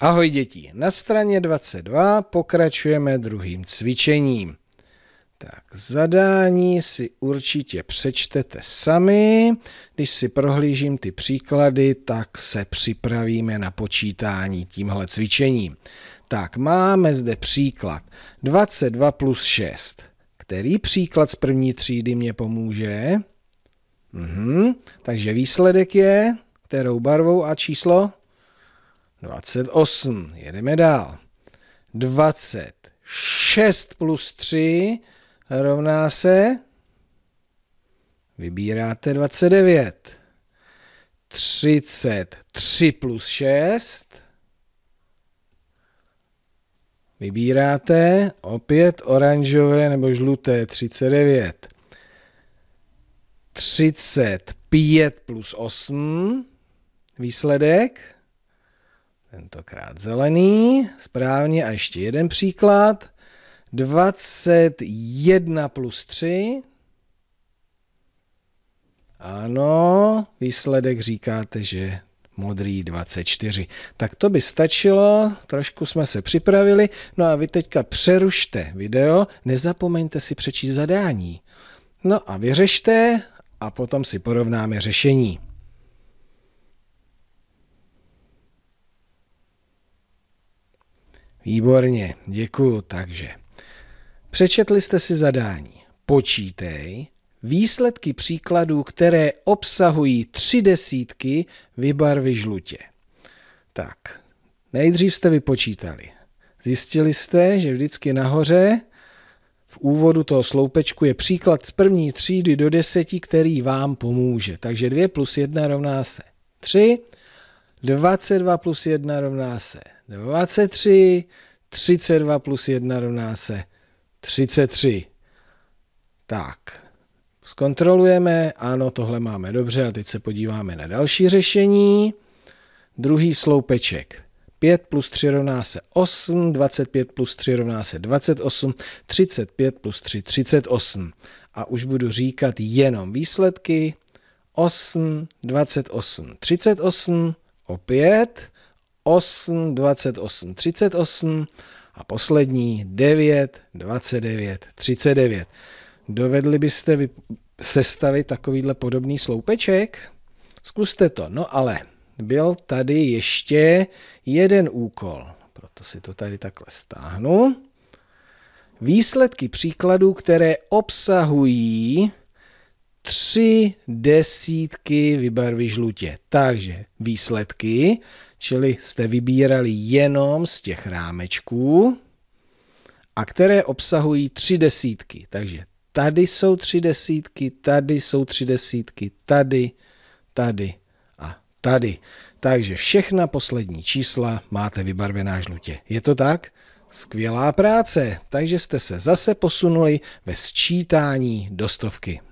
Ahoj děti, na straně 22 pokračujeme druhým cvičením. Tak zadání si určitě přečtete sami. Když si prohlížím ty příklady, tak se připravíme na počítání tímhle cvičením. Tak máme zde příklad 22 plus 6. Který příklad z první třídy mě pomůže? Mhm. Takže výsledek je kterou barvou a číslo? 28, jedeme dál. 26 plus 3 rovná se, vybíráte 29. 33 plus 6, vybíráte opět oranžové nebo žluté 39. 35 plus 8, výsledek Tentokrát zelený, správně. A ještě jeden příklad. 21 plus 3. Ano, výsledek říkáte, že modrý 24. Tak to by stačilo, trošku jsme se připravili. No a vy teďka přerušte video, nezapomeňte si přečíst zadání. No a vyřešte a potom si porovnáme řešení. Výborně, děkuju. Takže přečetli jste si zadání. Počítej výsledky příkladů, které obsahují tři desítky, vybarvy žlutě. Tak, nejdřív jste vypočítali. Zjistili jste, že vždycky nahoře v úvodu toho sloupečku je příklad z první třídy do deseti, který vám pomůže. Takže 2 plus 1 rovná se 3, 22 plus 1 rovná se 23, 32 plus 1 rovná se 33. Tak, zkontrolujeme, ano, tohle máme dobře a teď se podíváme na další řešení. Druhý sloupeček 5 plus 3 rovná se 8, 25 plus 3 rovná se 28, 35 plus 3 38. A už budu říkat jenom výsledky 8, 28, 38, opět 8, 28, 38 a poslední 9, 29, 39. Dovedli byste vy sestavit takovýhle podobný sloupeček? Zkuste to. No ale byl tady ještě jeden úkol, proto si to tady takhle stáhnu. Výsledky příkladů, které obsahují tři desítky vybarvy žlutě. Takže výsledky čili jste vybírali jenom z těch rámečků, a které obsahují tři desítky. Takže tady jsou tři desítky, tady jsou tři desítky, tady, tady a tady. Takže všechna poslední čísla máte vybarvená žlutě. Je to tak? Skvělá práce, takže jste se zase posunuli ve sčítání do stovky.